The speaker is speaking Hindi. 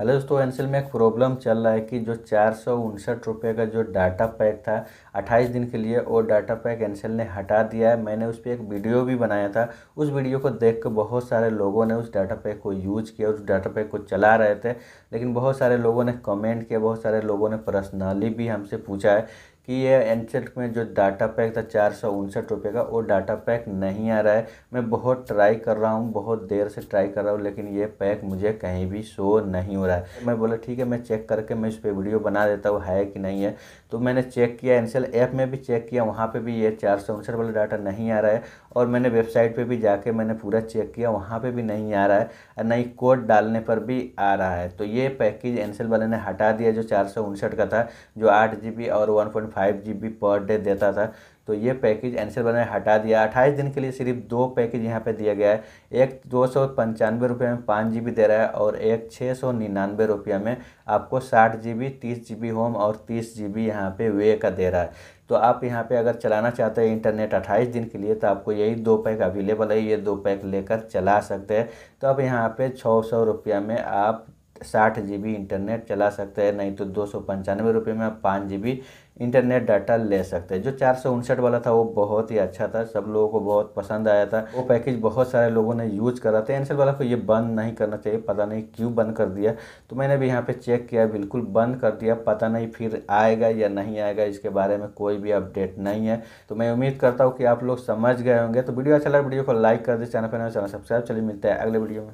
हेलो दोस्तों एनसेल में एक प्रॉब्लम चल रहा है कि जो चार सौ उनसठ रुपये का जो डाटा पैक था अट्ठाईस दिन के लिए वो डाटा पैक एनसेल ने हटा दिया है मैंने उस पर एक वीडियो भी बनाया था उस वीडियो को देख कर बहुत सारे लोगों ने उस डाटा पैक को यूज़ किया उस डाटा पैक को चला रहे थे लेकिन बहुत सारे लोगों ने कमेंट किया बहुत सारे लोगों ने पर्सनली भी हमसे पूछा है कि ये एनसेट में जो डाटा पैक था चार सौ उनसठ रुपये का वो डाटा पैक नहीं आ रहा है मैं बहुत ट्राई कर रहा हूँ बहुत देर से ट्राई कर रहा हूँ लेकिन ये पैक मुझे कहीं भी शो नहीं हो रहा है मैं बोला ठीक है मैं चेक करके मैं इस पर वीडियो बना देता हूँ है कि नहीं है तो मैंने चेक किया एनसेल ऐप में भी चेक किया वहाँ पर भी ये चार सौ उनसठ वाला डाटा नहीं आ रहा है और मैंने वेबसाइट पर भी जाके मैंने पूरा चेक किया वहाँ पर भी नहीं आ रहा है और नई कोड डालने पर भी आ रहा है तो ये पैकेज एनसेल वाले ने हटा दिया जो चार सौ उनसठ का था जो आठ जी बी और one point five G B per day देता था तो ये पैकेज एन सी ने हटा दिया अट्ठाईस दिन के लिए सिर्फ दो पैकेज यहाँ पे दिया गया है एक दो सौ पंचानवे रुपये में पाँच जी बी दे रहा है और एक छः सौ निन्यानवे रुपये में आपको साठ जी बी तीस जी बी होम और तीस जी बी यहाँ पर वे का दे रहा है तो आप यहाँ पे अगर चलाना चाहते हैं इंटरनेट अट्ठाईस दिन के लिए तो आपको यही दो पैक अवेलेबल है ये दो पैक लेकर चला सकते हैं तो आप यहाँ पर छः सौ रुपया में आप साठ जी बी इंटरनेट चला सकते हैं नहीं तो दो सौ पंचानवे रुपये में आप पाँच जी बी इंटरनेट डाटा ले सकते हैं जो चार सौ उनसठ वाला था वो बहुत ही अच्छा था सब लोगों को बहुत पसंद आया था वो पैकेज बहुत सारे लोगों ने यूज़ करा था एनसेल वाला को ये बंद नहीं करना चाहिए पता नहीं क्यों बंद कर दिया तो मैंने भी यहाँ पे चेक किया बिल्कुल बंद कर दिया पता नहीं फिर आएगा या नहीं आएगा इसके बारे में कोई भी अपडेट नहीं है तो मैं उम्मीद करता हूँ कि आप लोग समझ गए होंगे तो वीडियो अच्छा लगा वीडियो को लाइक कर दे चैनल पर तो चैनल सब्सक्राइब चलिए मिलता है अगले वीडियो में